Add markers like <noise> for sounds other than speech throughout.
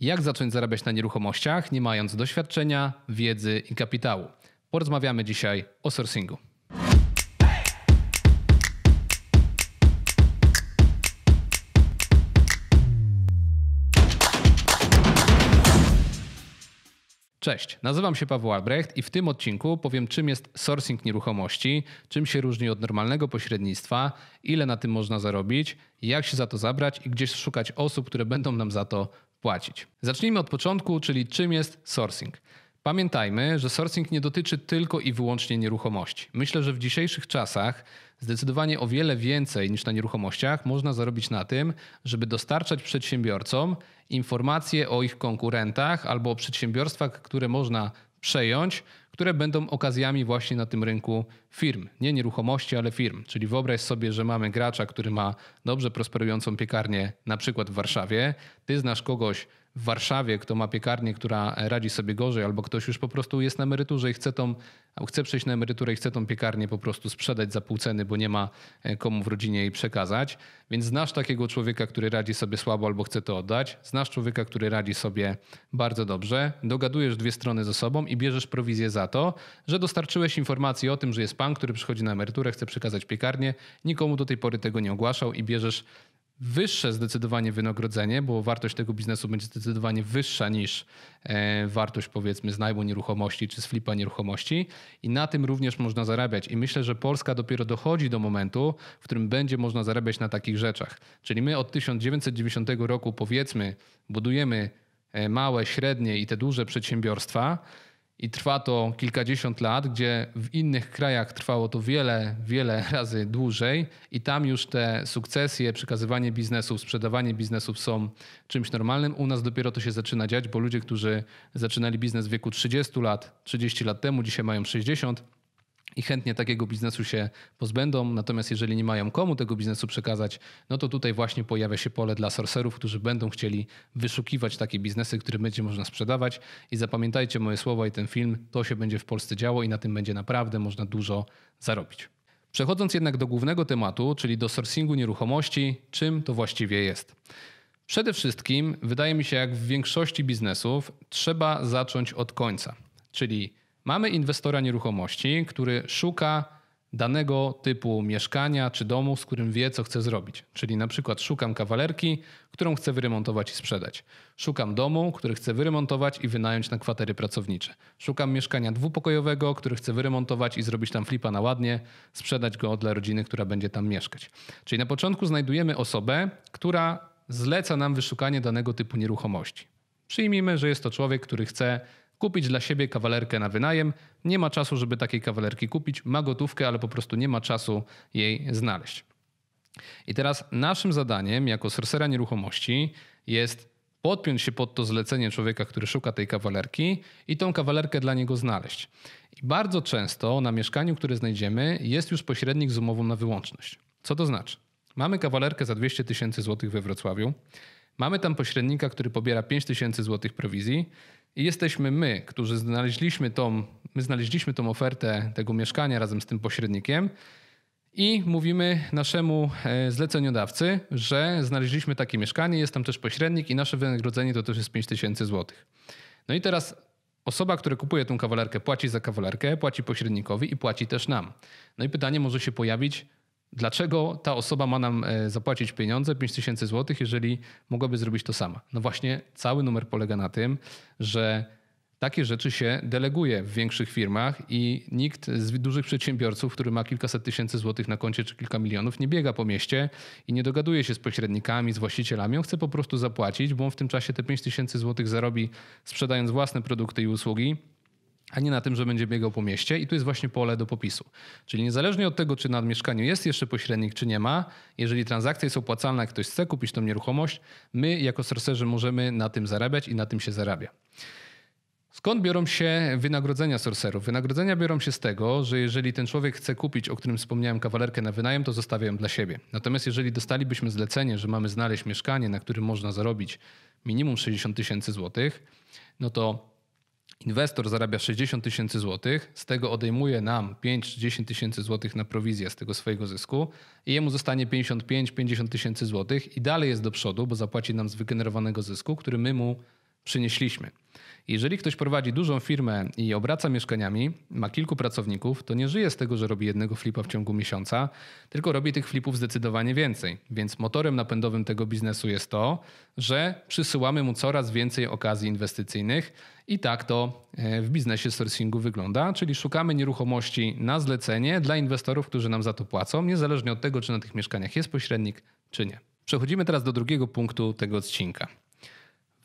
Jak zacząć zarabiać na nieruchomościach, nie mając doświadczenia, wiedzy i kapitału? Porozmawiamy dzisiaj o sourcingu. Cześć, nazywam się Paweł Albrecht i w tym odcinku powiem, czym jest sourcing nieruchomości, czym się różni od normalnego pośrednictwa, ile na tym można zarobić, jak się za to zabrać i gdzie szukać osób, które będą nam za to płacić. Zacznijmy od początku, czyli czym jest sourcing. Pamiętajmy, że sourcing nie dotyczy tylko i wyłącznie nieruchomości. Myślę, że w dzisiejszych czasach zdecydowanie o wiele więcej niż na nieruchomościach można zarobić na tym, żeby dostarczać przedsiębiorcom informacje o ich konkurentach albo o przedsiębiorstwach, które można przejąć, które będą okazjami właśnie na tym rynku firm. Nie nieruchomości, ale firm. Czyli wyobraź sobie, że mamy gracza, który ma dobrze prosperującą piekarnię, na przykład w Warszawie. Ty znasz kogoś, w Warszawie, kto ma piekarnię, która radzi sobie gorzej, albo ktoś już po prostu jest na emeryturze i chce, tą, chce przejść na emeryturę i chce tą piekarnię po prostu sprzedać za pół ceny, bo nie ma e, komu w rodzinie jej przekazać. Więc znasz takiego człowieka, który radzi sobie słabo albo chce to oddać, znasz człowieka, który radzi sobie bardzo dobrze, dogadujesz dwie strony ze sobą i bierzesz prowizję za to, że dostarczyłeś informacji o tym, że jest pan, który przychodzi na emeryturę, chce przekazać piekarnię, nikomu do tej pory tego nie ogłaszał i bierzesz wyższe zdecydowanie wynagrodzenie, bo wartość tego biznesu będzie zdecydowanie wyższa niż e, wartość powiedzmy z najmu nieruchomości czy z flipa nieruchomości i na tym również można zarabiać. I myślę, że Polska dopiero dochodzi do momentu, w którym będzie można zarabiać na takich rzeczach. Czyli my od 1990 roku powiedzmy budujemy e, małe, średnie i te duże przedsiębiorstwa, i trwa to kilkadziesiąt lat, gdzie w innych krajach trwało to wiele, wiele <laughs> razy dłużej i tam już te sukcesje, przekazywanie biznesów, sprzedawanie biznesów są czymś normalnym. U nas dopiero to się zaczyna dziać, bo ludzie, którzy zaczynali biznes w wieku 30 lat, 30 lat temu, dzisiaj mają 60 i chętnie takiego biznesu się pozbędą. Natomiast jeżeli nie mają komu tego biznesu przekazać, no to tutaj właśnie pojawia się pole dla sorcerów, którzy będą chcieli wyszukiwać takie biznesy, które będzie można sprzedawać. I zapamiętajcie moje słowa i ten film, to się będzie w Polsce działo i na tym będzie naprawdę można dużo zarobić. Przechodząc jednak do głównego tematu, czyli do sourcingu nieruchomości, czym to właściwie jest? Przede wszystkim, wydaje mi się, jak w większości biznesów, trzeba zacząć od końca, czyli Mamy inwestora nieruchomości, który szuka danego typu mieszkania czy domu, z którym wie, co chce zrobić. Czyli na przykład szukam kawalerki, którą chcę wyremontować i sprzedać. Szukam domu, który chcę wyremontować i wynająć na kwatery pracownicze. Szukam mieszkania dwupokojowego, który chcę wyremontować i zrobić tam flipa na ładnie, sprzedać go dla rodziny, która będzie tam mieszkać. Czyli na początku znajdujemy osobę, która zleca nam wyszukanie danego typu nieruchomości. Przyjmijmy, że jest to człowiek, który chce Kupić dla siebie kawalerkę na wynajem. Nie ma czasu, żeby takiej kawalerki kupić. Ma gotówkę, ale po prostu nie ma czasu jej znaleźć. I teraz naszym zadaniem jako sorsera nieruchomości jest podpiąć się pod to zlecenie człowieka, który szuka tej kawalerki i tą kawalerkę dla niego znaleźć. I bardzo często na mieszkaniu, które znajdziemy, jest już pośrednik z umową na wyłączność. Co to znaczy? Mamy kawalerkę za 200 tysięcy złotych we Wrocławiu. Mamy tam pośrednika, który pobiera 5 tysięcy złotych prowizji. I jesteśmy my, którzy znaleźliśmy tą, my znaleźliśmy tą ofertę tego mieszkania razem z tym pośrednikiem i mówimy naszemu e, zleceniodawcy, że znaleźliśmy takie mieszkanie, jest tam też pośrednik i nasze wynagrodzenie to też jest 5000 zł. No i teraz osoba, która kupuje tą kawalerkę, płaci za kawalerkę, płaci pośrednikowi i płaci też nam. No i pytanie może się pojawić, Dlaczego ta osoba ma nam e, zapłacić pieniądze, tysięcy zł, jeżeli mogłaby zrobić to sama? No właśnie, cały numer polega na tym, że takie rzeczy się deleguje w większych firmach i nikt z dużych przedsiębiorców, który ma kilkaset tysięcy złotych na koncie czy kilka milionów, nie biega po mieście i nie dogaduje się z pośrednikami, z właścicielami. On chce po prostu zapłacić, bo on w tym czasie te 5 tysięcy złotych zarobi sprzedając własne produkty i usługi a nie na tym, że będzie biegał po mieście. I tu jest właśnie pole do popisu. Czyli niezależnie od tego, czy na mieszkaniu jest jeszcze pośrednik, czy nie ma, jeżeli transakcja jest opłacalna, jak ktoś chce kupić tą nieruchomość, my jako sorcerzy możemy na tym zarabiać i na tym się zarabia. Skąd biorą się wynagrodzenia sorcerów? Wynagrodzenia biorą się z tego, że jeżeli ten człowiek chce kupić, o którym wspomniałem, kawalerkę na wynajem, to zostawia ją dla siebie. Natomiast jeżeli dostalibyśmy zlecenie, że mamy znaleźć mieszkanie, na którym można zarobić minimum 60 tysięcy złotych, no to Inwestor zarabia 60 tysięcy złotych, z tego odejmuje nam 5-10 tysięcy złotych na prowizję z tego swojego zysku i jemu zostanie 55-50 tysięcy złotych i dalej jest do przodu, bo zapłaci nam z wygenerowanego zysku, który my mu przynieśliśmy. Jeżeli ktoś prowadzi dużą firmę i obraca mieszkaniami, ma kilku pracowników, to nie żyje z tego, że robi jednego flipa w ciągu miesiąca, tylko robi tych flipów zdecydowanie więcej. Więc motorem napędowym tego biznesu jest to, że przysyłamy mu coraz więcej okazji inwestycyjnych i tak to e, w biznesie sourcingu wygląda, czyli szukamy nieruchomości na zlecenie dla inwestorów, którzy nam za to płacą, niezależnie od tego, czy na tych mieszkaniach jest pośrednik, czy nie. Przechodzimy teraz do drugiego punktu tego odcinka.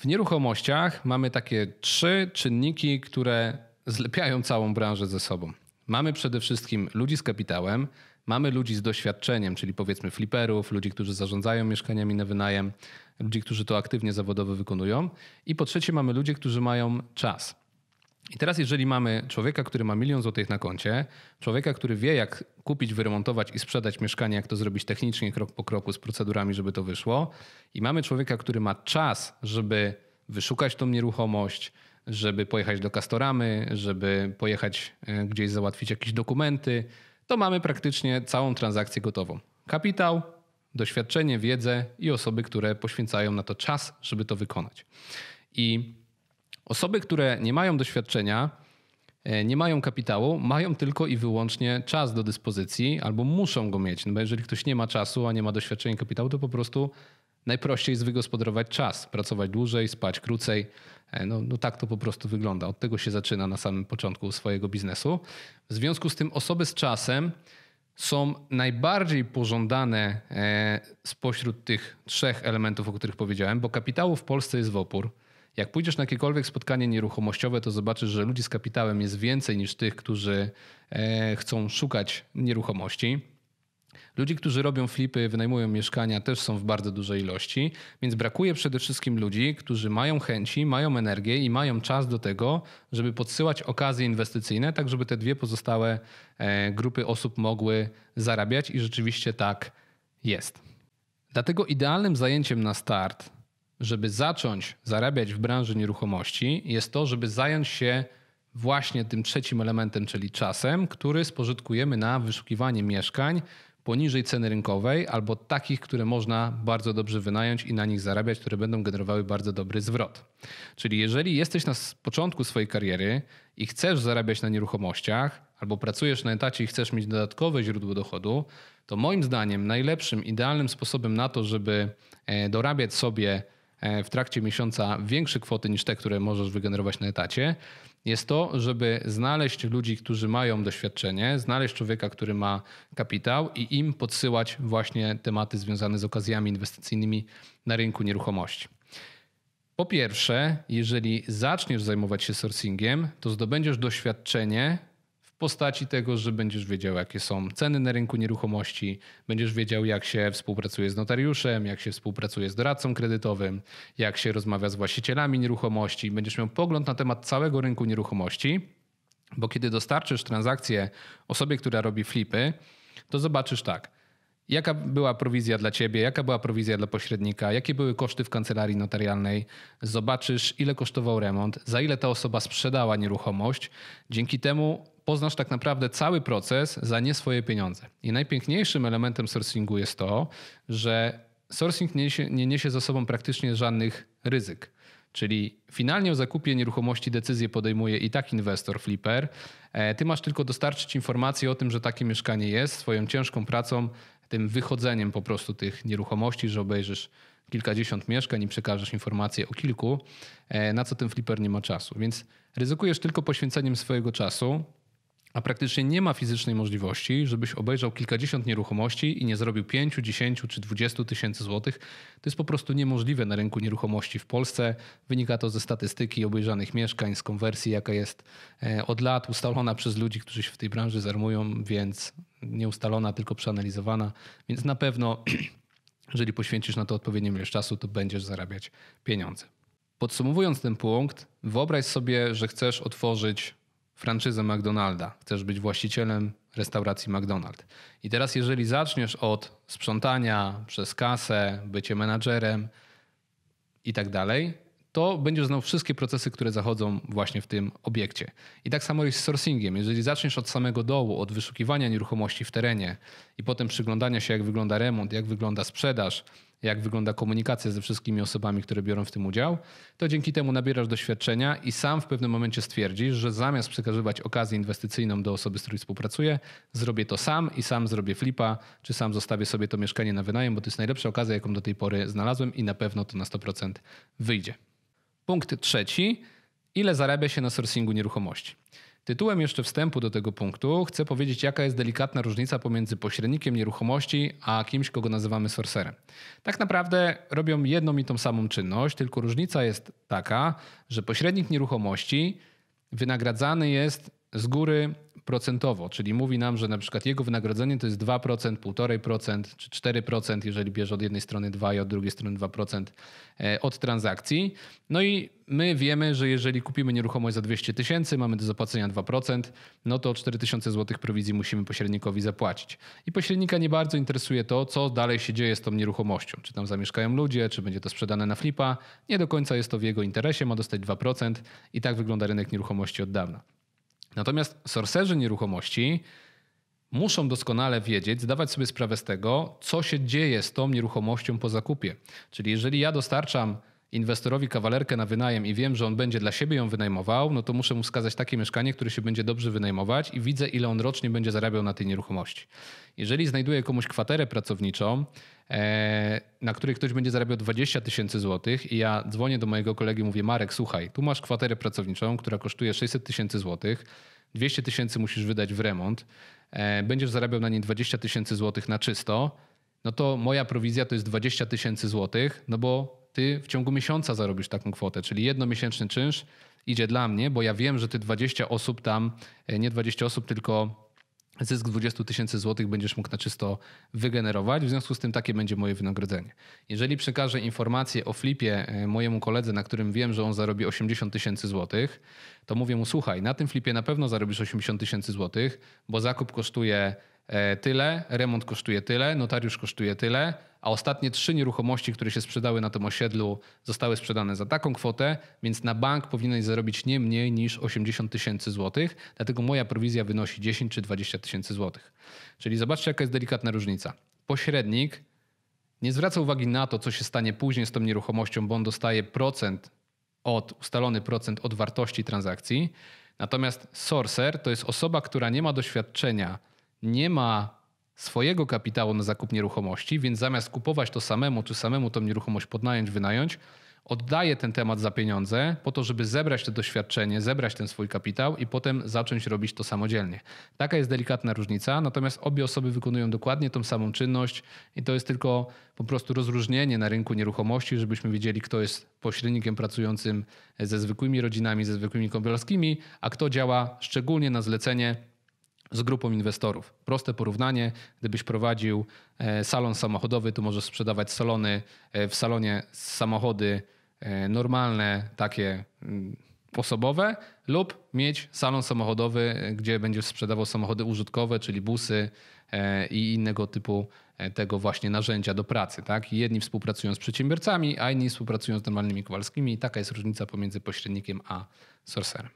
W nieruchomościach mamy takie trzy czynniki, które zlepiają całą branżę ze sobą. Mamy przede wszystkim ludzi z kapitałem, mamy ludzi z doświadczeniem, czyli powiedzmy fliperów, ludzi, którzy zarządzają mieszkaniami na wynajem, ludzi, którzy to aktywnie zawodowo wykonują. I po trzecie mamy ludzi, którzy mają czas. I teraz, jeżeli mamy człowieka, który ma milion złotych na koncie, człowieka, który wie, jak kupić, wyremontować i sprzedać mieszkanie, jak to zrobić technicznie, krok po kroku, z procedurami, żeby to wyszło, i mamy człowieka, który ma czas, żeby wyszukać tą nieruchomość, żeby pojechać do Kastoramy, żeby pojechać e, gdzieś załatwić jakieś dokumenty, to mamy praktycznie całą transakcję gotową. Kapitał, doświadczenie, wiedzę i osoby, które poświęcają na to czas, żeby to wykonać. I Osoby, które nie mają doświadczenia, e, nie mają kapitału, mają tylko i wyłącznie czas do dyspozycji albo muszą go mieć. No bo jeżeli ktoś nie ma czasu, a nie ma doświadczenia kapitału, to po prostu najprościej jest wygospodarować czas, pracować dłużej, spać krócej. E, no, no tak to po prostu wygląda. Od tego się zaczyna na samym początku swojego biznesu. W związku z tym osoby z czasem są najbardziej pożądane e, spośród tych trzech elementów, o których powiedziałem, bo kapitału w Polsce jest w opór. Jak pójdziesz na jakiekolwiek spotkanie nieruchomościowe, to zobaczysz, że ludzi z kapitałem jest więcej niż tych, którzy e, chcą szukać nieruchomości. Ludzi, którzy robią flipy, wynajmują mieszkania, też są w bardzo dużej ilości, więc brakuje przede wszystkim ludzi, którzy mają chęci, mają energię i mają czas do tego, żeby podsyłać okazje inwestycyjne, tak żeby te dwie pozostałe e, grupy osób mogły zarabiać i rzeczywiście tak jest. Dlatego idealnym zajęciem na start żeby zacząć zarabiać w branży nieruchomości, jest to, żeby zająć się właśnie tym trzecim elementem, czyli czasem, który spożytkujemy na wyszukiwanie mieszkań poniżej ceny rynkowej albo takich, które można bardzo dobrze wynająć i na nich zarabiać, które będą generowały bardzo dobry zwrot. Czyli jeżeli jesteś na początku swojej kariery i chcesz zarabiać na nieruchomościach, albo pracujesz na etacie i chcesz mieć dodatkowe źródło dochodu, to moim zdaniem najlepszym, idealnym sposobem na to, żeby e, dorabiać sobie E, w trakcie miesiąca większe kwoty niż te, które możesz wygenerować na etacie, jest to, żeby znaleźć ludzi, którzy mają doświadczenie, znaleźć człowieka, który ma kapitał i im podsyłać właśnie tematy związane z okazjami inwestycyjnymi na rynku nieruchomości. Po pierwsze, jeżeli zaczniesz zajmować się sourcingiem, to zdobędziesz doświadczenie postaci tego, że będziesz wiedział, jakie są ceny na rynku nieruchomości, będziesz wiedział, jak się współpracuje z notariuszem, jak się współpracuje z doradcą kredytowym, jak się rozmawia z właścicielami nieruchomości, będziesz miał pogląd na temat całego rynku nieruchomości, bo kiedy dostarczysz transakcję osobie, która robi flipy, to zobaczysz tak. Jaka była prowizja dla ciebie, jaka była prowizja dla pośrednika, jakie były koszty w kancelarii notarialnej, zobaczysz ile kosztował remont, za ile ta osoba sprzedała nieruchomość. Dzięki temu poznasz tak naprawdę cały proces za nie swoje pieniądze. I najpiękniejszym elementem sourcingu jest to, że sourcing nie niesie, nie niesie za sobą praktycznie żadnych ryzyk. Czyli finalnie o zakupie nieruchomości decyzję podejmuje i tak inwestor, flipper. E, ty masz tylko dostarczyć informacje o tym, że takie mieszkanie jest, swoją ciężką pracą, tym wychodzeniem po prostu tych nieruchomości, że obejrzysz kilkadziesiąt mieszkań i przekażesz informacje o kilku, e, na co ten flipper nie ma czasu. Więc ryzykujesz tylko poświęceniem swojego czasu, a praktycznie nie ma fizycznej możliwości, żebyś obejrzał kilkadziesiąt nieruchomości i nie zrobił 5, 10 czy 20 tysięcy złotych. To jest po prostu niemożliwe na rynku nieruchomości w Polsce. Wynika to ze statystyki obejrzanych mieszkań, z konwersji, jaka jest e, od lat ustalona przez ludzi, którzy się w tej branży zarmują, więc nie ustalona, tylko przeanalizowana. Więc na pewno, <clears throat> jeżeli poświęcisz na to odpowiednią ilość czasu, to będziesz zarabiać pieniądze. Podsumowując ten punkt, wyobraź sobie, że chcesz otworzyć franczyzę McDonalda, chcesz być właścicielem restauracji McDonalda. I teraz, jeżeli zaczniesz od sprzątania przez kasę, bycie menadżerem i tak dalej, to będziesz znał wszystkie procesy, które zachodzą właśnie w tym obiekcie. I tak samo jest z sourcingiem. Jeżeli zaczniesz od samego dołu, od wyszukiwania nieruchomości w terenie i potem przyglądania się, jak wygląda remont, jak wygląda sprzedaż, jak wygląda komunikacja ze wszystkimi osobami, które biorą w tym udział, to dzięki temu nabierasz doświadczenia i sam w pewnym momencie stwierdzisz, że zamiast przekazywać okazję inwestycyjną do osoby, z której współpracuję, zrobię to sam i sam zrobię flipa, czy sam zostawię sobie to mieszkanie na wynajem, bo to jest najlepsza okazja, jaką do tej pory znalazłem i na pewno to na 100% wyjdzie. Punkt trzeci. Ile zarabia się na sourcingu nieruchomości? Tytułem jeszcze wstępu do tego punktu chcę powiedzieć, jaka jest delikatna różnica pomiędzy pośrednikiem nieruchomości a kimś, kogo nazywamy sorcerem. Tak naprawdę robią jedną i tą samą czynność, tylko różnica jest taka, że pośrednik nieruchomości wynagradzany jest z góry procentowo, czyli mówi nam, że na przykład jego wynagrodzenie to jest 2%, 1,5% czy 4%, jeżeli bierze od jednej strony 2 i od drugiej strony 2% e, od transakcji. No i my wiemy, że jeżeli kupimy nieruchomość za 200 tysięcy, mamy do zapłacenia 2%, no to 4000 zł prowizji musimy pośrednikowi zapłacić. I pośrednika nie bardzo interesuje to, co dalej się dzieje z tą nieruchomością. Czy tam zamieszkają ludzie, czy będzie to sprzedane na flipa. Nie do końca jest to w jego interesie, ma dostać 2% i tak wygląda rynek nieruchomości od dawna. Natomiast sorcerzy nieruchomości muszą doskonale wiedzieć, zdawać sobie sprawę z tego, co się dzieje z tą nieruchomością po zakupie. Czyli jeżeli ja dostarczam inwestorowi kawalerkę na wynajem i wiem, że on będzie dla siebie ją wynajmował, no to muszę mu wskazać takie mieszkanie, które się będzie dobrze wynajmować i widzę, ile on rocznie będzie zarabiał na tej nieruchomości. Jeżeli znajduję komuś kwaterę pracowniczą, e, na której ktoś będzie zarabiał 20 tysięcy złotych i ja dzwonię do mojego kolegi, mówię Marek, słuchaj, tu masz kwaterę pracowniczą, która kosztuje 600 tysięcy złotych, 200 tysięcy musisz wydać w remont, e, będziesz zarabiał na niej 20 tysięcy złotych na czysto, no to moja prowizja to jest 20 tysięcy złotych, no bo ty w ciągu miesiąca zarobisz taką kwotę, czyli jednomiesięczny czynsz idzie dla mnie, bo ja wiem, że ty 20 osób tam, e, nie 20 osób, tylko zysk 20 tysięcy złotych będziesz mógł na czysto wygenerować. W związku z tym takie będzie moje wynagrodzenie. Jeżeli przekażę informację o flipie e, mojemu koledze, na którym wiem, że on zarobi 80 tysięcy złotych, to mówię mu słuchaj, na tym flipie na pewno zarobisz 80 tysięcy złotych, bo zakup kosztuje E, tyle, remont kosztuje tyle, notariusz kosztuje tyle, a ostatnie trzy nieruchomości, które się sprzedały na tym osiedlu, zostały sprzedane za taką kwotę, więc na bank powinieneś zarobić nie mniej niż 80 tysięcy złotych, dlatego moja prowizja wynosi 10 czy 20 tysięcy złotych. Czyli zobaczcie, jaka jest delikatna różnica. Pośrednik nie zwraca uwagi na to, co się stanie później z tą nieruchomością, bo on dostaje procent od, ustalony procent od wartości transakcji. Natomiast sorcer to jest osoba, która nie ma doświadczenia nie ma swojego kapitału na zakup nieruchomości, więc zamiast kupować to samemu, czy samemu tą nieruchomość podnająć, wynająć, oddaje ten temat za pieniądze po to, żeby zebrać to doświadczenie, zebrać ten swój kapitał i potem zacząć robić to samodzielnie. Taka jest delikatna różnica, natomiast obie osoby wykonują dokładnie tą samą czynność i to jest tylko po prostu rozróżnienie na rynku nieruchomości, żebyśmy wiedzieli, kto jest pośrednikiem pracującym ze zwykłymi rodzinami, ze zwykłymi kąpielarskimi, a kto działa szczególnie na zlecenie z grupą inwestorów. Proste porównanie, gdybyś prowadził e, salon samochodowy, to możesz sprzedawać salony e, w salonie samochody e, normalne, takie mm, osobowe, lub mieć salon samochodowy, gdzie będziesz sprzedawał samochody użytkowe, czyli busy i innego typu tego właśnie narzędzia do pracy. Tak? Jedni współpracują z przedsiębiorcami, a inni współpracują z normalnymi Kowalskimi i taka jest różnica pomiędzy pośrednikiem a sorcerem.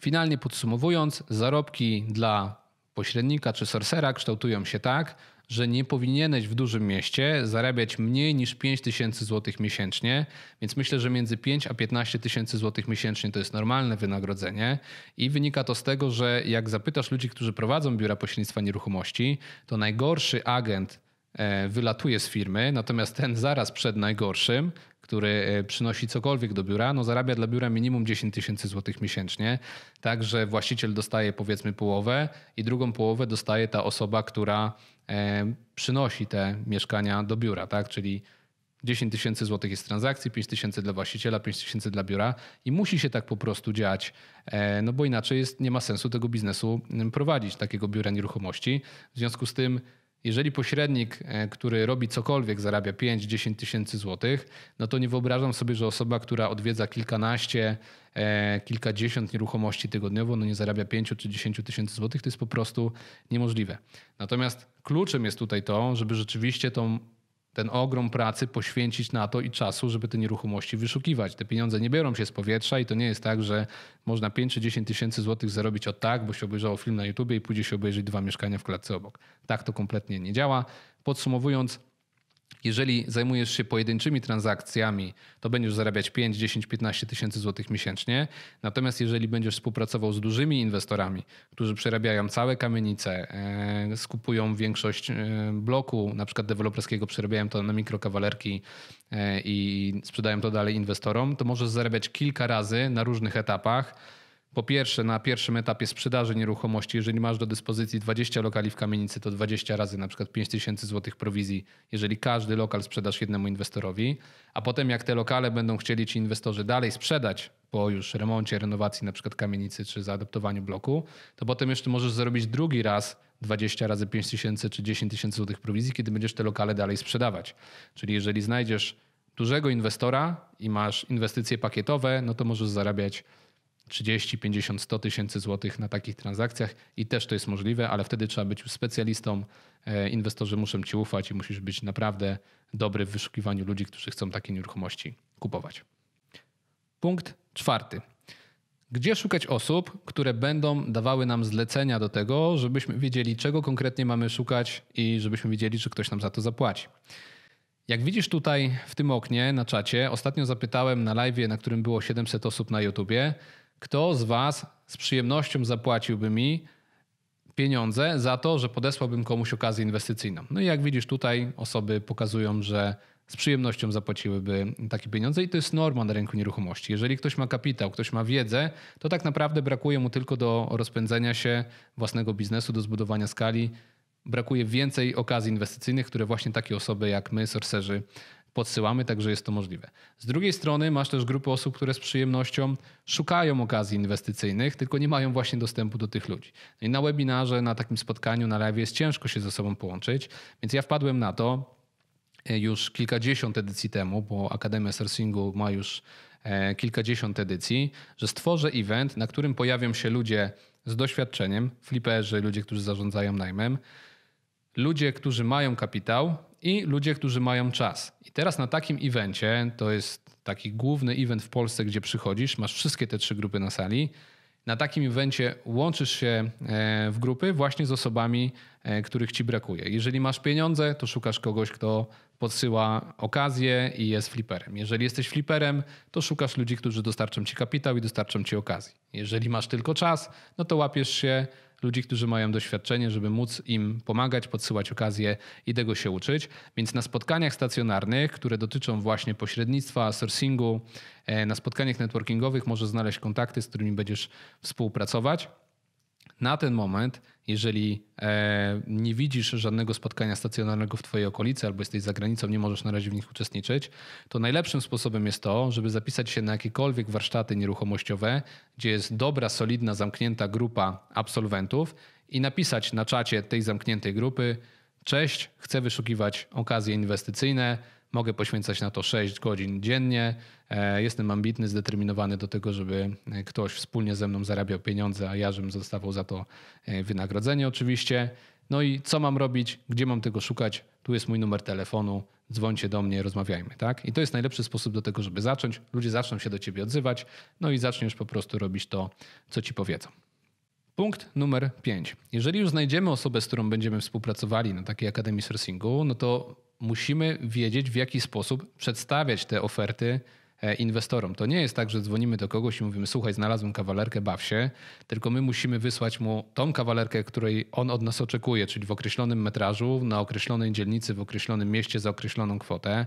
Finalnie podsumowując, zarobki dla pośrednika czy sorsera kształtują się tak, że nie powinieneś w dużym mieście zarabiać mniej niż 5 tysięcy złotych miesięcznie, więc myślę, że między 5 a 15 tysięcy złotych miesięcznie to jest normalne wynagrodzenie i wynika to z tego, że jak zapytasz ludzi, którzy prowadzą biura pośrednictwa nieruchomości, to najgorszy agent e, wylatuje z firmy, natomiast ten zaraz przed najgorszym który e, przynosi cokolwiek do biura, no zarabia dla biura minimum 10 tysięcy złotych miesięcznie. Także właściciel dostaje powiedzmy połowę i drugą połowę dostaje ta osoba, która e, przynosi te mieszkania do biura, tak? Czyli 10 tysięcy złotych jest transakcji, 5 tysięcy dla właściciela, 5 tysięcy dla biura i musi się tak po prostu dziać, e, no bo inaczej jest, nie ma sensu tego biznesu prowadzić, takiego biura nieruchomości. W związku z tym jeżeli pośrednik, e, który robi cokolwiek, zarabia 5-10 tysięcy złotych, no to nie wyobrażam sobie, że osoba, która odwiedza kilkanaście, e, kilkadziesiąt nieruchomości tygodniowo, no nie zarabia 5 czy 10 tysięcy złotych, to jest po prostu niemożliwe. Natomiast kluczem jest tutaj to, żeby rzeczywiście tą ten ogrom pracy poświęcić na to i czasu, żeby te nieruchomości wyszukiwać. Te pieniądze nie biorą się z powietrza i to nie jest tak, że można 5 czy 10 tysięcy złotych zarobić od tak, bo się obejrzało film na YouTubie i pójdzie się obejrzeć dwa mieszkania w klatce obok. Tak to kompletnie nie działa. Podsumowując, jeżeli zajmujesz się pojedynczymi transakcjami, to będziesz zarabiać 5, 10, 15 tysięcy złotych miesięcznie. Natomiast jeżeli będziesz współpracował z dużymi inwestorami, którzy przerabiają całe kamienice, e, skupują większość e, bloku, na przykład deweloperskiego, przerabiają to na mikrokawalerki e, i sprzedają to dalej inwestorom, to możesz zarabiać kilka razy na różnych etapach po pierwsze, na pierwszym etapie sprzedaży nieruchomości, jeżeli masz do dyspozycji 20 lokali w kamienicy, to 20 razy na przykład 5 tysięcy złotych prowizji, jeżeli każdy lokal sprzedasz jednemu inwestorowi, a potem jak te lokale będą chcieli ci inwestorzy dalej sprzedać po już remoncie, renowacji na przykład kamienicy czy zaadaptowaniu bloku, to potem jeszcze możesz zrobić drugi raz 20 razy 5 tysięcy czy 10 tysięcy złotych prowizji, kiedy będziesz te lokale dalej sprzedawać. Czyli jeżeli znajdziesz dużego inwestora i masz inwestycje pakietowe, no to możesz zarabiać 30, 50, 100 tysięcy złotych na takich transakcjach i też to jest możliwe, ale wtedy trzeba być specjalistą. E, inwestorzy muszą ci ufać i musisz być naprawdę dobry w wyszukiwaniu ludzi, którzy chcą takie nieruchomości kupować. Punkt czwarty. Gdzie szukać osób, które będą dawały nam zlecenia do tego, żebyśmy wiedzieli, czego konkretnie mamy szukać i żebyśmy wiedzieli, czy ktoś nam za to zapłaci. Jak widzisz tutaj w tym oknie na czacie, ostatnio zapytałem na live, na którym było 700 osób na YouTubie, kto z Was z przyjemnością zapłaciłby mi pieniądze za to, że podesłałbym komuś okazję inwestycyjną? No i jak widzisz tutaj, osoby pokazują, że z przyjemnością zapłaciłyby takie pieniądze i to jest norma na rynku nieruchomości. Jeżeli ktoś ma kapitał, ktoś ma wiedzę, to tak naprawdę brakuje mu tylko do rozpędzenia się własnego biznesu, do zbudowania skali. Brakuje więcej okazji inwestycyjnych, które właśnie takie osoby jak my, sorcerzy, podsyłamy, także jest to możliwe. Z drugiej strony masz też grupy osób, które z przyjemnością szukają okazji inwestycyjnych, tylko nie mają właśnie dostępu do tych ludzi. No i na webinarze, na takim spotkaniu, na live jest ciężko się ze sobą połączyć, więc ja wpadłem na to e, już kilkadziesiąt edycji temu, bo Akademia Sourcingu ma już e, kilkadziesiąt edycji, że stworzę event, na którym pojawią się ludzie z doświadczeniem, fliperzy, ludzie, którzy zarządzają najmem, ludzie, którzy mają kapitał i ludzie, którzy mają czas. I teraz na takim evencie, to jest taki główny event w Polsce, gdzie przychodzisz, masz wszystkie te trzy grupy na sali. Na takim evencie łączysz się e, w grupy właśnie z osobami, e, których ci brakuje. Jeżeli masz pieniądze, to szukasz kogoś, kto podsyła okazję i jest fliperem. Jeżeli jesteś fliperem, to szukasz ludzi, którzy dostarczą ci kapitał i dostarczą ci okazję. Jeżeli masz tylko czas, no to łapiesz się ludzi, którzy mają doświadczenie, żeby móc im pomagać, podsyłać okazje i tego się uczyć. Więc na spotkaniach stacjonarnych, które dotyczą właśnie pośrednictwa, sourcingu, e, na spotkaniach networkingowych możesz znaleźć kontakty, z którymi będziesz współpracować. Na ten moment jeżeli e, nie widzisz żadnego spotkania stacjonarnego w Twojej okolicy albo jesteś za granicą, nie możesz na razie w nich uczestniczyć, to najlepszym sposobem jest to, żeby zapisać się na jakiekolwiek warsztaty nieruchomościowe, gdzie jest dobra, solidna, zamknięta grupa absolwentów i napisać na czacie tej zamkniętej grupy: Cześć, chcę wyszukiwać okazje inwestycyjne Mogę poświęcać na to 6 godzin dziennie. E, jestem ambitny, zdeterminowany do tego, żeby e, ktoś wspólnie ze mną zarabiał pieniądze, a ja żebym zostawał za to e, wynagrodzenie oczywiście. No i co mam robić, gdzie mam tego szukać? Tu jest mój numer telefonu, dzwońcie do mnie, rozmawiajmy, tak? I to jest najlepszy sposób do tego, żeby zacząć. Ludzie zaczną się do ciebie odzywać, no i zaczniesz po prostu robić to, co ci powiedzą. Punkt numer 5. Jeżeli już znajdziemy osobę, z którą będziemy współpracowali na takiej Akademii Sourcingu, no to musimy wiedzieć, w jaki sposób przedstawiać te oferty e, inwestorom. To nie jest tak, że dzwonimy do kogoś i mówimy: Słuchaj, znalazłem kawalerkę, baw się, tylko my musimy wysłać mu tą kawalerkę, której on od nas oczekuje, czyli w określonym metrażu, na określonej dzielnicy, w określonym mieście za określoną kwotę.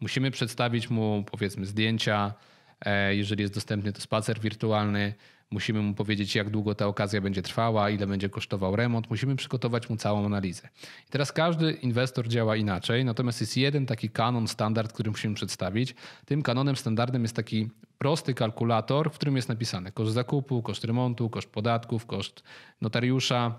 Musimy przedstawić mu, powiedzmy, zdjęcia, e, jeżeli jest dostępny, to spacer wirtualny. Musimy mu powiedzieć, jak długo ta okazja będzie trwała, ile będzie kosztował remont. Musimy przygotować mu całą analizę. I teraz każdy inwestor działa inaczej, natomiast jest jeden taki kanon, standard, który musimy przedstawić. Tym kanonem standardem jest taki prosty kalkulator, w którym jest napisane koszt zakupu, koszt remontu, koszt podatków, koszt notariusza,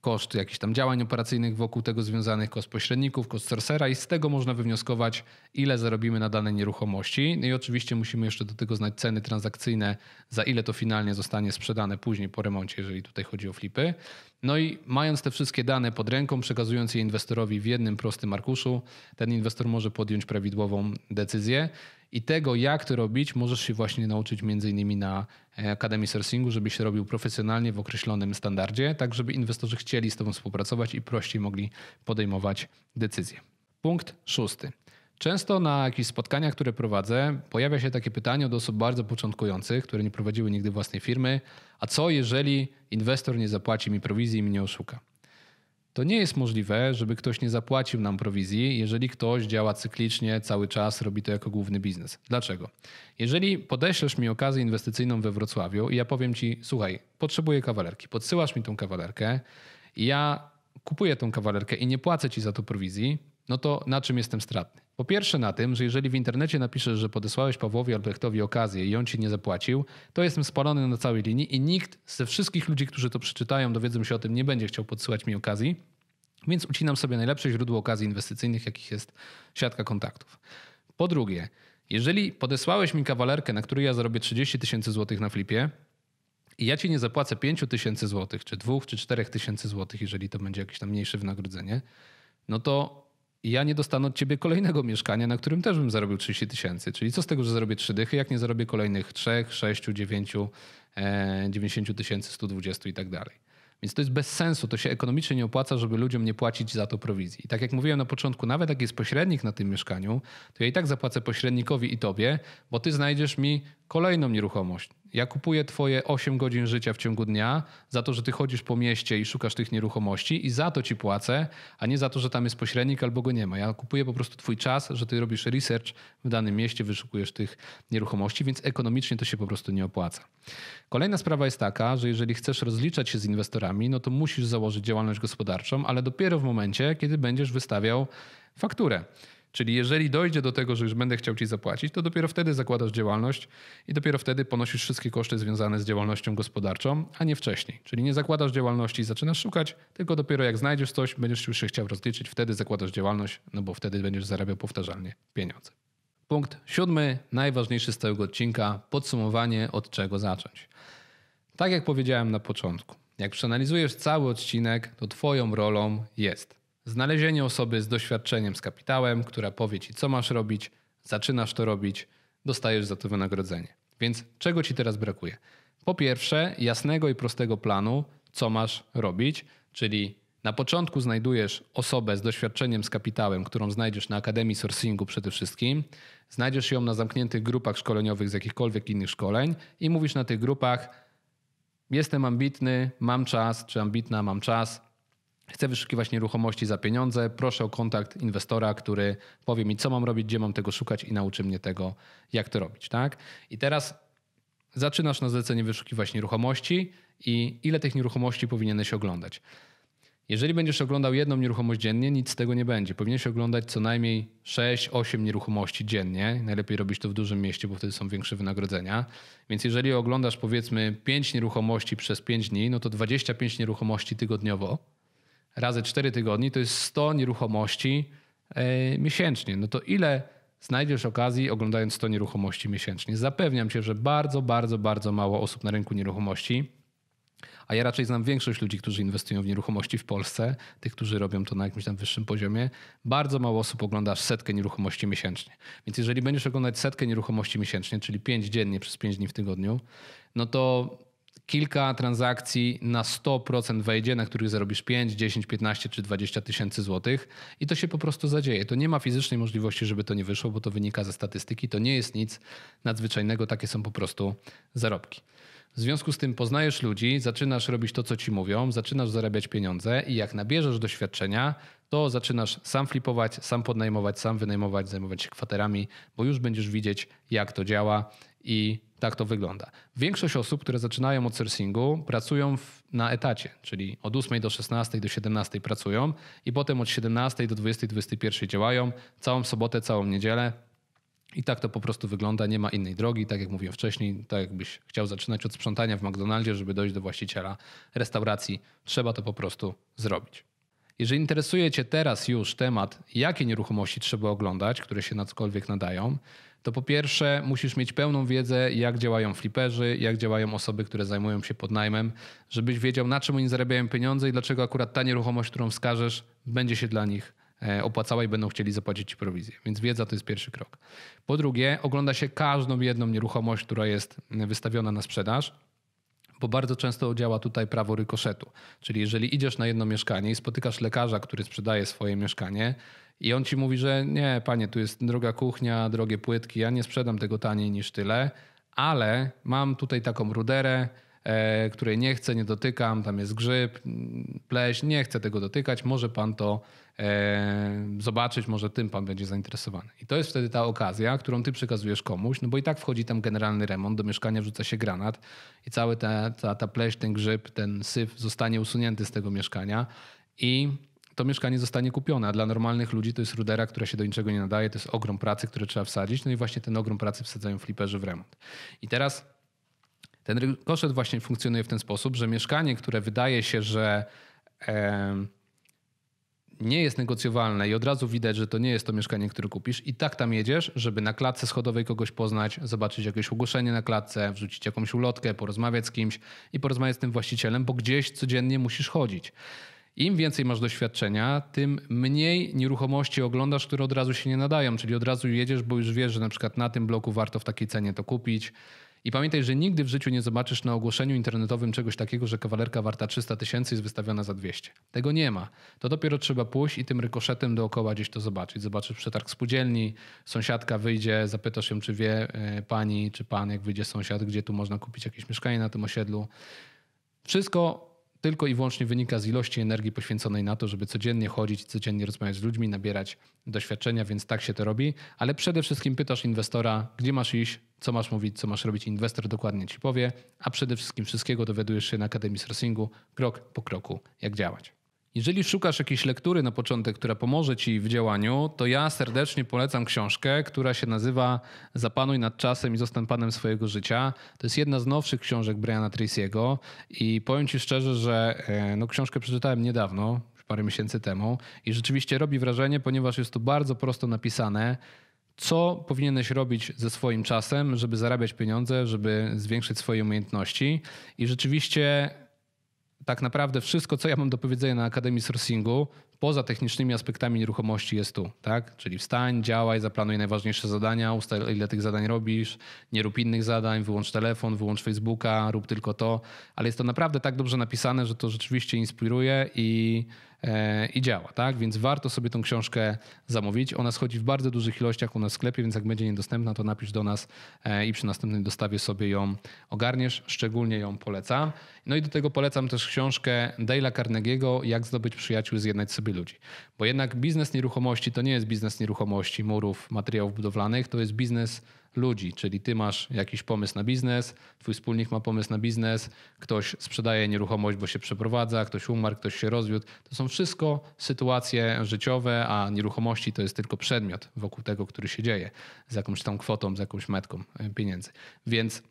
koszt jakichś tam działań operacyjnych wokół tego związanych, koszt pośredników, koszt sourcera i z tego można wywnioskować ile zarobimy na danej nieruchomości. No i oczywiście musimy jeszcze do tego znać ceny transakcyjne, za ile to finalnie zostanie sprzedane później po remoncie, jeżeli tutaj chodzi o flipy. No i mając te wszystkie dane pod ręką, przekazując je inwestorowi w jednym prostym arkuszu, ten inwestor może podjąć prawidłową decyzję. I tego, jak to robić, możesz się właśnie nauczyć między innymi na e, Akademii Sourcingu, żeby się robił profesjonalnie w określonym standardzie, tak żeby inwestorzy chcieli z Tobą współpracować i prościej mogli podejmować decyzje. Punkt szósty. Często na jakichś spotkaniach, które prowadzę, pojawia się takie pytanie od osób bardzo początkujących, które nie prowadziły nigdy własnej firmy: a co jeżeli inwestor nie zapłaci mi prowizji i mnie oszuka? To nie jest możliwe, żeby ktoś nie zapłacił nam prowizji, jeżeli ktoś działa cyklicznie, cały czas robi to jako główny biznes. Dlaczego? Jeżeli podeślesz mi okazję inwestycyjną we Wrocławiu i ja powiem ci, słuchaj, potrzebuję kawalerki, podsyłasz mi tą kawalerkę, ja kupuję tą kawalerkę i nie płacę ci za to prowizji, no to na czym jestem stratny? Po pierwsze na tym, że jeżeli w internecie napiszesz, że podesłałeś Pawłowi Albrechtowi okazję i on ci nie zapłacił, to jestem spalony na całej linii i nikt ze wszystkich ludzi, którzy to przeczytają, dowiedzą się o tym, nie będzie chciał podsyłać mi okazji, więc ucinam sobie najlepsze źródło okazji inwestycyjnych, jakich jest siatka kontaktów. Po drugie, jeżeli podesłałeś mi kawalerkę, na której ja zarobię 30 tysięcy złotych na flipie, i ja ci nie zapłacę 5 tysięcy złotych, czy 2, czy 4 tysięcy złotych, jeżeli to będzie jakieś tam mniejsze wynagrodzenie, no to i ja nie dostanę od ciebie kolejnego mieszkania, na którym też bym zarobił 30 tysięcy. Czyli co z tego, że zarobię trzy dychy, jak nie zarobię kolejnych 3, 6, 9, 90 tysięcy, 120 i tak dalej. Więc to jest bez sensu, to się ekonomicznie nie opłaca, żeby ludziom nie płacić za to prowizji. I tak jak mówiłem na początku, nawet jak jest pośrednik na tym mieszkaniu, to ja i tak zapłacę pośrednikowi i tobie, bo ty znajdziesz mi kolejną nieruchomość ja kupuję twoje 8 godzin życia w ciągu dnia za to, że ty chodzisz po mieście i szukasz tych nieruchomości i za to ci płacę, a nie za to, że tam jest pośrednik albo go nie ma. Ja kupuję po prostu twój czas, że ty robisz research w danym mieście, wyszukujesz tych nieruchomości, więc ekonomicznie to się po prostu nie opłaca. Kolejna sprawa jest taka, że jeżeli chcesz rozliczać się z inwestorami, no to musisz założyć działalność gospodarczą, ale dopiero w momencie, kiedy będziesz wystawiał fakturę. Czyli jeżeli dojdzie do tego, że już będę chciał ci zapłacić, to dopiero wtedy zakładasz działalność i dopiero wtedy ponosisz wszystkie koszty związane z działalnością gospodarczą, a nie wcześniej. Czyli nie zakładasz działalności i zaczynasz szukać, tylko dopiero jak znajdziesz coś, będziesz już się chciał rozliczyć, wtedy zakładasz działalność, no bo wtedy będziesz zarabiał powtarzalnie pieniądze. Punkt siódmy, najważniejszy z całego odcinka, podsumowanie od czego zacząć. Tak jak powiedziałem na początku, jak przeanalizujesz cały odcinek, to Twoją rolą jest Znalezienie osoby z doświadczeniem, z kapitałem, która powie ci, co masz robić, zaczynasz to robić, dostajesz za to wynagrodzenie. Więc czego ci teraz brakuje? Po pierwsze, jasnego i prostego planu, co masz robić, czyli na początku znajdujesz osobę z doświadczeniem, z kapitałem, którą znajdziesz na Akademii Sourcingu przede wszystkim. Znajdziesz ją na zamkniętych grupach szkoleniowych z jakichkolwiek innych szkoleń i mówisz na tych grupach: Jestem ambitny, mam czas, czy ambitna, mam czas, Chcę wyszukiwać nieruchomości za pieniądze. Proszę o kontakt inwestora, który powie mi, co mam robić, gdzie mam tego szukać i nauczy mnie tego, jak to robić. Tak? I teraz zaczynasz na zlecenie wyszukiwać nieruchomości i ile tych nieruchomości powinieneś oglądać. Jeżeli będziesz oglądał jedną nieruchomość dziennie, nic z tego nie będzie. Powinieneś oglądać co najmniej 6-8 nieruchomości dziennie. Najlepiej robić to w dużym mieście, bo wtedy są większe wynagrodzenia. Więc jeżeli oglądasz powiedzmy 5 nieruchomości przez 5 dni, no to 25 nieruchomości tygodniowo razy 4 tygodni to jest 100 nieruchomości e, miesięcznie. No to ile znajdziesz okazji oglądając 100 nieruchomości miesięcznie? Zapewniam cię, że bardzo, bardzo, bardzo mało osób na rynku nieruchomości a ja raczej znam większość ludzi, którzy inwestują w nieruchomości w Polsce, tych, którzy robią to na jakimś tam wyższym poziomie, bardzo mało osób ogląda setkę nieruchomości miesięcznie. Więc jeżeli będziesz oglądać setkę nieruchomości miesięcznie, czyli 5 dziennie przez 5 dni w tygodniu, no to kilka transakcji na 100% wejdzie, na których zarobisz 5, 10, 15 czy 20 tysięcy złotych i to się po prostu zadzieje. To nie ma fizycznej możliwości, żeby to nie wyszło, bo to wynika ze statystyki. To nie jest nic nadzwyczajnego, takie są po prostu zarobki. W związku z tym poznajesz ludzi, zaczynasz robić to, co ci mówią, zaczynasz zarabiać pieniądze i jak nabierzesz doświadczenia, to zaczynasz sam flipować, sam podnajmować, sam wynajmować, zajmować się kwaterami, bo już będziesz widzieć, jak to działa i tak to wygląda. Większość osób, które zaczynają od sourcingu, pracują w, na etacie, czyli od 8 do 16 do 17 pracują i potem od 17 do 20-21 działają całą sobotę, całą niedzielę, i tak to po prostu wygląda, nie ma innej drogi. Tak jak mówiłem wcześniej, tak jakbyś chciał zaczynać od sprzątania w McDonaldzie, żeby dojść do właściciela restauracji, trzeba to po prostu zrobić. Jeżeli interesuje Cię teraz już temat, jakie nieruchomości trzeba oglądać, które się na cokolwiek nadają, to po pierwsze musisz mieć pełną wiedzę, jak działają fliperzy, jak działają osoby, które zajmują się podnajmem, żebyś wiedział, na czym oni zarabiają pieniądze i dlaczego akurat ta nieruchomość, którą wskażesz, będzie się dla nich E, opłacała i będą chcieli zapłacić ci prowizję. Więc wiedza to jest pierwszy krok. Po drugie, ogląda się każdą jedną nieruchomość, która jest wystawiona na sprzedaż bo bardzo często działa tutaj prawo rykoszetu. Czyli jeżeli idziesz na jedno mieszkanie i spotykasz lekarza, który sprzedaje swoje mieszkanie i on ci mówi, że nie, panie, tu jest droga kuchnia, drogie płytki, ja nie sprzedam tego taniej niż tyle, ale mam tutaj taką ruderę, e, której nie chcę, nie dotykam, tam jest grzyb, mm, pleś, nie chcę tego dotykać, może pan to E, zobaczyć, może tym pan będzie zainteresowany. I to jest wtedy ta okazja, którą ty przekazujesz komuś, no bo i tak wchodzi tam generalny remont, do mieszkania wrzuca się granat i cały ta, ta, ta ten grzyb, ten syf zostanie usunięty z tego mieszkania i to mieszkanie zostanie kupione, a dla normalnych ludzi to jest rudera, która się do niczego nie nadaje, to jest ogrom pracy, który trzeba wsadzić, no i właśnie ten ogrom pracy wsadzają fliperzy w remont. I teraz ten koszet właśnie funkcjonuje w ten sposób, że mieszkanie, które wydaje się, że nie jest negocjowalne i od razu widać, że to nie jest to mieszkanie, które kupisz, i tak tam jedziesz, żeby na klatce schodowej kogoś poznać, zobaczyć jakieś ogłoszenie na klatce, wrzucić jakąś ulotkę, porozmawiać z kimś i porozmawiać z tym właścicielem, bo gdzieś codziennie musisz chodzić. Im więcej masz doświadczenia, tym mniej nieruchomości oglądasz, które od razu się nie nadają, czyli od razu jedziesz, bo już wiesz, że na przykład na tym bloku warto w takiej cenie to kupić i pamiętaj, że nigdy w życiu nie zobaczysz na ogłoszeniu internetowym czegoś takiego, że kawalerka warta 300 tysięcy jest wystawiona za 200. Tego nie ma. To dopiero trzeba pójść i tym rykoszetem dookoła gdzieś to zobaczyć. Zobaczysz przetarg spółdzielni, sąsiadka wyjdzie, zapytasz ją, czy wie e, pani, czy pan, jak wyjdzie sąsiad, gdzie tu można kupić jakieś mieszkanie na tym osiedlu. Wszystko tylko i wyłącznie wynika z ilości energii poświęconej na to, żeby codziennie chodzić, codziennie rozmawiać z ludźmi, nabierać doświadczenia, więc tak się to robi. Ale przede wszystkim pytasz inwestora, gdzie masz iść, co masz mówić, co masz robić. Inwestor dokładnie ci powie, a przede wszystkim wszystkiego dowiadujesz się na Akademii Sourcingu krok po kroku, jak działać. Jeżeli szukasz jakiejś lektury na początek, która pomoże ci w działaniu, to ja serdecznie polecam książkę, która się nazywa Zapanuj nad czasem i zostań panem swojego życia. To jest jedna z nowszych książek Briana Tracy'ego i powiem ci szczerze, że e, no, książkę przeczytałem niedawno, parę miesięcy temu i rzeczywiście robi wrażenie, ponieważ jest to bardzo prosto napisane co powinieneś robić ze swoim czasem, żeby zarabiać pieniądze, żeby zwiększyć swoje umiejętności. I rzeczywiście tak naprawdę wszystko, co ja mam do powiedzenia na Akademii Sourcingu, poza technicznymi aspektami nieruchomości jest tu, tak? Czyli wstań, działaj, zaplanuj najważniejsze zadania, ustal ile tych zadań robisz, nie rób innych zadań, wyłącz telefon, wyłącz Facebooka, rób tylko to, ale jest to naprawdę tak dobrze napisane, że to rzeczywiście inspiruje i, e, i działa, tak? Więc warto sobie tą książkę zamówić. Ona schodzi w bardzo dużych ilościach u nas w sklepie, więc jak będzie niedostępna, to napisz do nas e, i przy następnej dostawie sobie ją ogarniesz. Szczególnie ją polecam. No i do tego polecam też książkę Dale'a Carnegiego, Jak zdobyć przyjaciół, zjednać sobie ludzi. Bo jednak biznes nieruchomości to nie jest biznes nieruchomości, murów, materiałów budowlanych, to jest biznes ludzi, czyli ty masz jakiś pomysł na biznes, twój wspólnik ma pomysł na biznes, ktoś sprzedaje nieruchomość, bo się przeprowadza, ktoś umarł, ktoś się rozwiódł. To są wszystko sytuacje życiowe, a nieruchomości to jest tylko przedmiot wokół tego, który się dzieje, z jakąś tam kwotą, z jakąś metką e, pieniędzy. Więc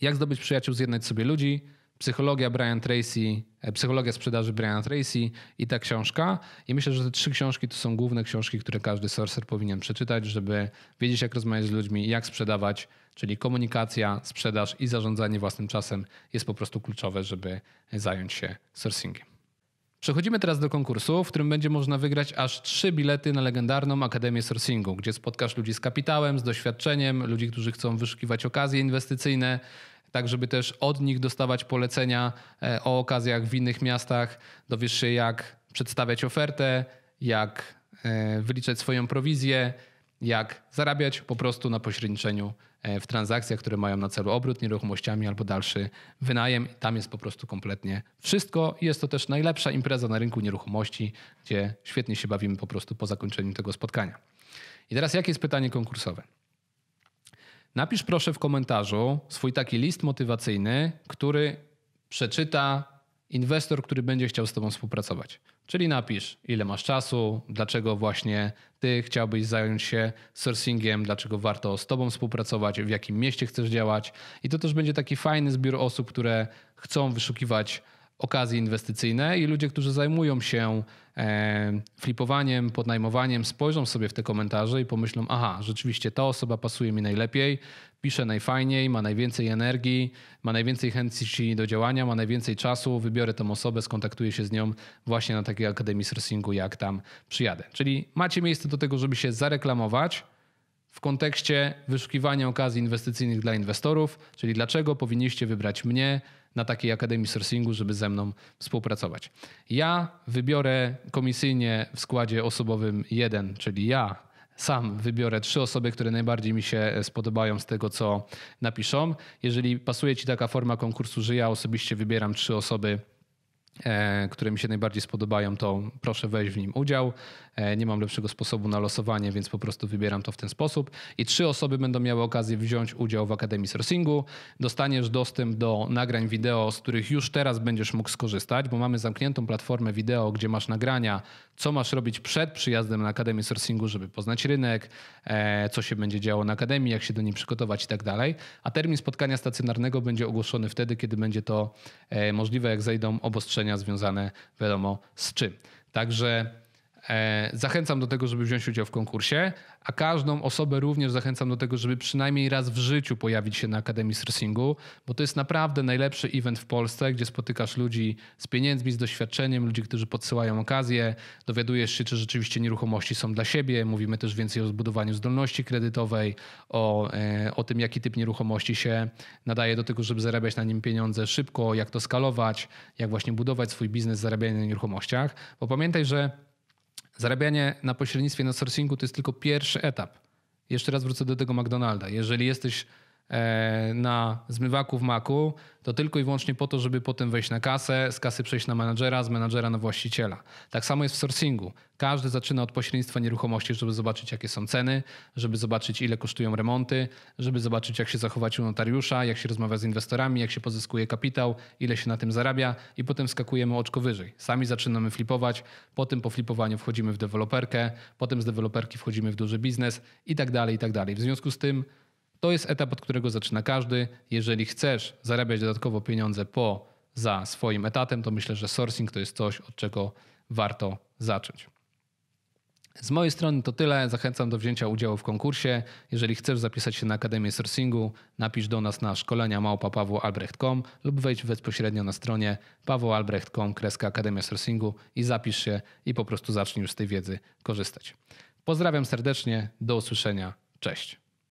jak zdobyć przyjaciół, zjednać sobie ludzi, Psychologia Brian Tracy, e, Psychologia sprzedaży Brian Tracy i ta książka. I myślę, że te trzy książki to są główne książki, które każdy sorcerer powinien przeczytać, żeby wiedzieć, jak rozmawiać z ludźmi, jak sprzedawać, czyli komunikacja, sprzedaż i zarządzanie własnym czasem jest po prostu kluczowe, żeby zająć się sourcingiem. Przechodzimy teraz do konkursu, w którym będzie można wygrać aż trzy bilety na legendarną Akademię Sourcingu, gdzie spotkasz ludzi z kapitałem, z doświadczeniem, ludzi, którzy chcą wyszukiwać okazje inwestycyjne, tak żeby też od nich dostawać polecenia e, o okazjach w innych miastach. Dowiesz się, jak przedstawiać ofertę, jak e, wyliczać swoją prowizję, jak zarabiać po prostu na pośredniczeniu e, w transakcjach, które mają na celu obrót nieruchomościami albo dalszy wynajem. Tam jest po prostu kompletnie wszystko. Jest to też najlepsza impreza na rynku nieruchomości, gdzie świetnie się bawimy po prostu po zakończeniu tego spotkania. I teraz jakie jest pytanie konkursowe? Napisz proszę w komentarzu swój taki list motywacyjny, który przeczyta inwestor, który będzie chciał z Tobą współpracować. Czyli napisz, ile masz czasu, dlaczego właśnie Ty chciałbyś zająć się sourcingiem, dlaczego warto z Tobą współpracować, w jakim mieście chcesz działać. I to też będzie taki fajny zbiór osób, które chcą wyszukiwać okazje inwestycyjne i ludzie, którzy zajmują się e, flipowaniem, podnajmowaniem, spojrzą sobie w te komentarze i pomyślą: Aha, rzeczywiście ta osoba pasuje mi najlepiej, pisze najfajniej, ma najwięcej energii, ma najwięcej chęci do działania, ma najwięcej czasu, wybiorę tę osobę, skontaktuję się z nią właśnie na takiej Akademii sourcingu, jak tam przyjadę. Czyli macie miejsce do tego, żeby się zareklamować w kontekście wyszukiwania okazji inwestycyjnych dla inwestorów, czyli dlaczego powinniście wybrać mnie na takiej Akademii Sourcingu, żeby ze mną współpracować. Ja wybiorę komisyjnie w składzie osobowym jeden, czyli ja sam wybiorę trzy osoby, które najbardziej mi się spodobają z tego, co napiszą. Jeżeli pasuje Ci taka forma konkursu, że ja osobiście wybieram trzy osoby, e, które mi się najbardziej spodobają, to proszę weź w nim udział. E, nie mam lepszego sposobu na losowanie, więc po prostu wybieram to w ten sposób. I trzy osoby będą miały okazję wziąć udział w Akademii Sourcingu. Dostaniesz dostęp do nagrań wideo, z których już teraz będziesz mógł skorzystać, bo mamy zamkniętą platformę wideo, gdzie masz nagrania, co masz robić przed przyjazdem na Akademię Sourcingu, żeby poznać rynek, e, co się będzie działo na Akademii, jak się do niej przygotować i tak dalej. A termin spotkania stacjonarnego będzie ogłoszony wtedy, kiedy będzie to e, możliwe, jak zajdą obostrzenia związane, wiadomo, z czym. Także E, zachęcam do tego, żeby wziąć udział w konkursie, a każdą osobę również zachęcam do tego, żeby przynajmniej raz w życiu pojawić się na Akademii Stressingu, bo to jest naprawdę najlepszy event w Polsce, gdzie spotykasz ludzi z pieniędzmi, z doświadczeniem, ludzi, którzy podsyłają okazję, dowiadujesz się, czy rzeczywiście nieruchomości są dla siebie. Mówimy też więcej o zbudowaniu zdolności kredytowej, o, e, o tym, jaki typ nieruchomości się nadaje do tego, żeby zarabiać na nim pieniądze szybko, jak to skalować, jak właśnie budować swój biznes, zarabiania na nieruchomościach. Bo pamiętaj, że Zarabianie na pośrednictwie na sourcingu to jest tylko pierwszy etap. Jeszcze raz wrócę do tego McDonalda. Jeżeli jesteś E, na zmywaku w maku, to tylko i wyłącznie po to, żeby potem wejść na kasę, z kasy przejść na menadżera, z menadżera na właściciela. Tak samo jest w sourcingu. Każdy zaczyna od pośrednictwa nieruchomości, żeby zobaczyć, jakie są ceny, żeby zobaczyć, ile kosztują remonty, żeby zobaczyć, jak się zachować u notariusza, jak się rozmawia z inwestorami, jak się pozyskuje kapitał, ile się na tym zarabia i potem skakujemy oczko wyżej. Sami zaczynamy flipować, potem po flipowaniu wchodzimy w deweloperkę, potem z deweloperki wchodzimy w duży biznes i tak dalej, i tak dalej. W związku z tym to jest etap, od którego zaczyna każdy. Jeżeli chcesz zarabiać dodatkowo pieniądze po za swoim etatem, to myślę, że sourcing to jest coś, od czego warto zacząć. Z mojej strony to tyle. Zachęcam do wzięcia udziału w konkursie. Jeżeli chcesz zapisać się na Akademię Sourcingu, napisz do nas na szkolenia małpa lub wejdź bezpośrednio na stronie pawłoalbrecht.com Akademia Sourcingu i zapisz się i po prostu zacznij już z tej wiedzy korzystać. Pozdrawiam serdecznie, do usłyszenia, cześć.